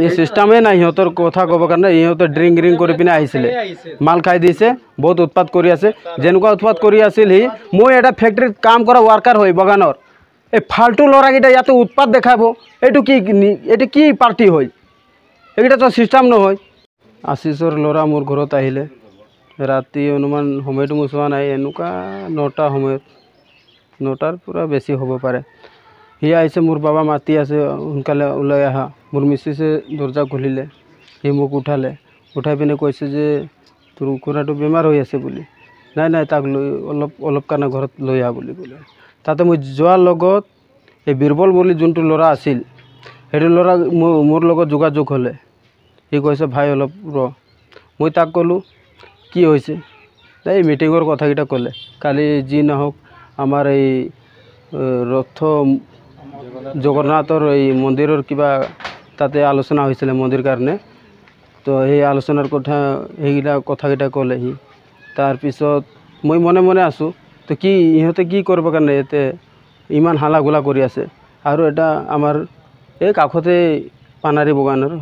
এই চিষ্টেমে নাই সিহঁতৰ কথা ক'ব কাৰণে সিহঁতে ড্ৰিংক ড্ৰিংক কৰি পিনে আহিছিলে মাল খাই দিছে বহুত উৎপাত কৰি আছে যেনেকুৱা উৎপাত কৰি আছিল সি মই এটা ফেক্টৰীত কাম কৰা ৱাৰ্কাৰ হয় বাগানৰ এই ফাল্টু ল'ৰাকেইটা ইয়াতে উৎপাত দেখাব এইটো কি এইটো কি পাৰ্টি হয় এইকেইটাতো চিষ্টেম নহয় আশীষৰ ল'ৰা মোৰ ঘৰত আহিলে ৰাতি অনুমান সময়টো মই চোৱা নাই এনেকুৱা নটা সময়ত নটাৰ পৰা বেছি হ'ব পাৰে সি আহিছে মোৰ বাবা মাতি আছে সোনকালে ওলাই আহা মোৰ মিচিছে দৰ্জা খুলিলে সি মোক উঠালে উঠাই পিনে কৈছে যে তোৰ কুকুৰাটো বেমাৰ হৈ আছে বুলি নাই নাই তাক লৈ অলপ অলপ কাৰণে ঘৰত লৈ আহা বুলি ক'লে তাতে মই যোৱাৰ লগত এই বীৰবল বুলি যোনটো ল'ৰা আছিল সেইটো ল'ৰা মোৰ মোৰ লগত যোগাযোগ হ'লে সি কৈছে ভাই অলপ ৰ মই তাক ক'লোঁ কি হৈছে এই মিটিঙৰ কথাকেইটা ক'লে কালি যি নহওক আমাৰ এই ৰথ জগন্নাথৰ এই মন্দিৰৰ কিবা তাতে আলোচনা হৈছিলে মন্দিৰ কাৰণে তো সেই আলোচনাৰ কথা সেইকেইটা কথাকেইটা ক'লেহি তাৰপিছত মই মনে মনে আছোঁ তো কি ইহঁতে কি কৰিব কাৰণে ইয়াতে ইমান হালা গোলা কৰি আছে আৰু এটা আমাৰ এই কাষতে পানাৰী বগানৰ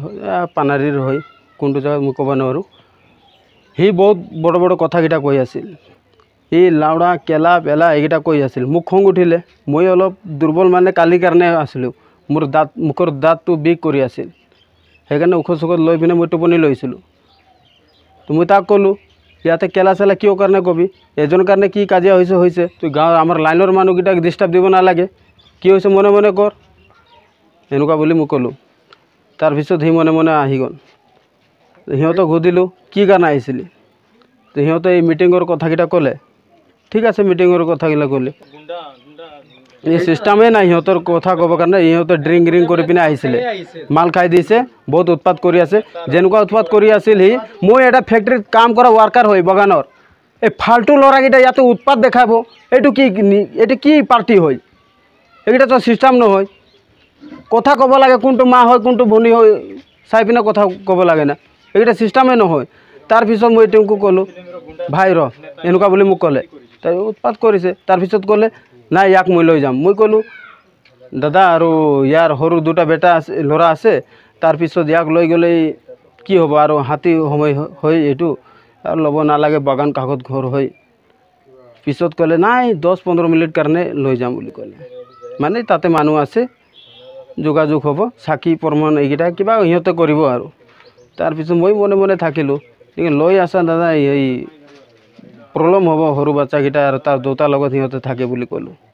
পানাৰীৰ হয় কোনটো জেগাত মই ক'ব নোৱাৰোঁ সি বহুত বড় বড় কথাকেইটা কৈ আছিল এই লাওৰা কেলা পেলা এইকেইটা কৈ আছিল মোক খং উঠিলে মই অলপ দুৰ্বল মানে কালি কাৰণে আছিলোঁ মোৰ দাঁত মুখৰ দাঁতটো বিষ কৰি আছিল সেইকাৰণে ওখ চুখত লৈ পিনে মই টোপনি লৈছিলোঁ তো মই তাক ক'লোঁ ইয়াতে কেলা চেলা কিয় কাৰণে কবি এজনৰ কাৰণে কি কাজিয়া হৈছে হৈছে তুই গাঁৱৰ আমাৰ লাইনৰ মানুহকেইটাক ডিষ্টাৰ্ব দিব নালাগে কি হৈছে মনে মনে কৰ এনেকুৱা বুলি মই ক'লোঁ তাৰপিছত সি মনে মনে আহি গ'ল সিহঁতক সুধিলোঁ কি কাৰণে আহিছিলি সিহঁতে এই মিটিঙৰ কথাকেইটা ক'লে ঠিক আছে মিটিংৰ কথাগিলা ক'লি এই চিষ্টেমেই নাই সিহঁতৰ কথা ক'ব কাৰণে ইহঁতে ড্ৰিংক ড্ৰিংক কৰি পিনে আহিছিলে মাল খাই দিছে বহুত উৎপাত কৰি আছে যেনেকুৱা উৎপাত কৰি আছিল সি মই এটা ফেক্টৰীত কাম কৰা ৱাৰ্কাৰ হয় বাগানৰ এই ফাল্টু ল'ৰাকেইটা ইয়াতে উৎপাত দেখাব এইটো কি এইটো কি পাৰ্টি হয় এইকেইটাতো চিষ্টেম নহয় কথা ক'ব লাগে কোনটো মা হয় কোনটো ভনী হয় চাই পিনে কথা ক'ব লাগে না এইকেইটা চিষ্টেমেই নহয় তাৰপিছত মই তেওঁকো ক'লোঁ ভাই ৰ এনেকুৱা বুলি মোক ক'লে উৎপাত কৰিছে তাৰপিছত ক'লে নাই ইয়াক মই লৈ যাম মই ক'লোঁ দাদা আৰু ইয়াৰ সৰু দুটা বেটা আছে ল'ৰা আছে তাৰপিছত ইয়াক লৈ গ'লে কি হ'ব আৰু হাতী সময় হয় এইটো আৰু ল'ব নালাগে বাগান কাষত ঘৰ হৈ পিছত ক'লে নাই দহ পোন্ধৰ মিনিট কাৰণে লৈ যাম বুলি ক'লে মানে তাতে মানুহ আছে যোগাযোগ হ'ব চাকি প্ৰমাণ এইকেইটা কিবা সিহঁতে কৰিব আৰু তাৰপিছত মই মনে মনে থাকিলোঁ লৈ আছা দাদা এই প্ৰব্লেম হ'ব সৰু বাচ্ছাকেইটা আৰু তাৰ দেউতাৰ লগত সিহঁতে থাকে বুলি ক'লোঁ